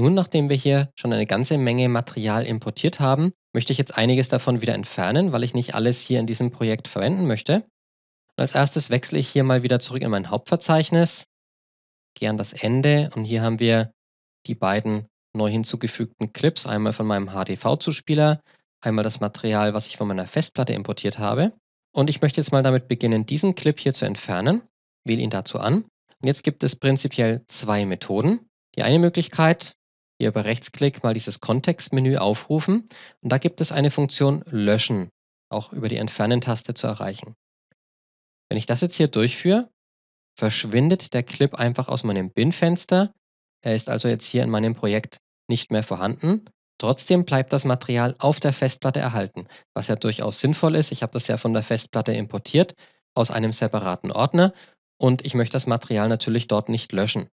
Nun, nachdem wir hier schon eine ganze Menge Material importiert haben, möchte ich jetzt einiges davon wieder entfernen, weil ich nicht alles hier in diesem Projekt verwenden möchte. Und als erstes wechsle ich hier mal wieder zurück in mein Hauptverzeichnis, gehe an das Ende und hier haben wir die beiden neu hinzugefügten Clips, einmal von meinem HDV-Zuspieler, einmal das Material, was ich von meiner Festplatte importiert habe. Und ich möchte jetzt mal damit beginnen, diesen Clip hier zu entfernen. Wähle ihn dazu an. Und jetzt gibt es prinzipiell zwei Methoden. Die eine Möglichkeit hier über Rechtsklick mal dieses Kontextmenü aufrufen und da gibt es eine Funktion Löschen, auch über die Entfernen-Taste zu erreichen. Wenn ich das jetzt hier durchführe, verschwindet der Clip einfach aus meinem Bin-Fenster. Er ist also jetzt hier in meinem Projekt nicht mehr vorhanden. Trotzdem bleibt das Material auf der Festplatte erhalten, was ja durchaus sinnvoll ist. Ich habe das ja von der Festplatte importiert aus einem separaten Ordner und ich möchte das Material natürlich dort nicht löschen.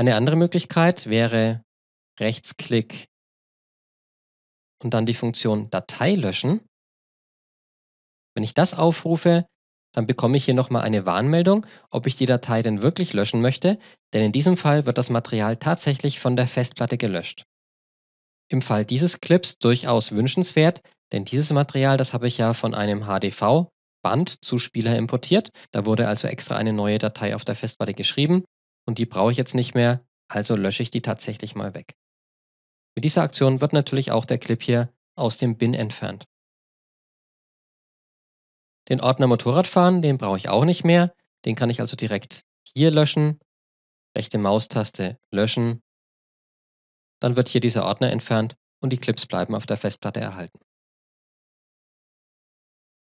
Eine andere Möglichkeit wäre Rechtsklick und dann die Funktion Datei löschen. Wenn ich das aufrufe, dann bekomme ich hier nochmal eine Warnmeldung, ob ich die Datei denn wirklich löschen möchte, denn in diesem Fall wird das Material tatsächlich von der Festplatte gelöscht. Im Fall dieses Clips durchaus wünschenswert, denn dieses Material, das habe ich ja von einem hdv band zu Spieler importiert. Da wurde also extra eine neue Datei auf der Festplatte geschrieben und die brauche ich jetzt nicht mehr, also lösche ich die tatsächlich mal weg. Mit dieser Aktion wird natürlich auch der Clip hier aus dem Bin entfernt. Den Ordner Motorradfahren, den brauche ich auch nicht mehr. Den kann ich also direkt hier löschen. Rechte Maustaste löschen. Dann wird hier dieser Ordner entfernt und die Clips bleiben auf der Festplatte erhalten.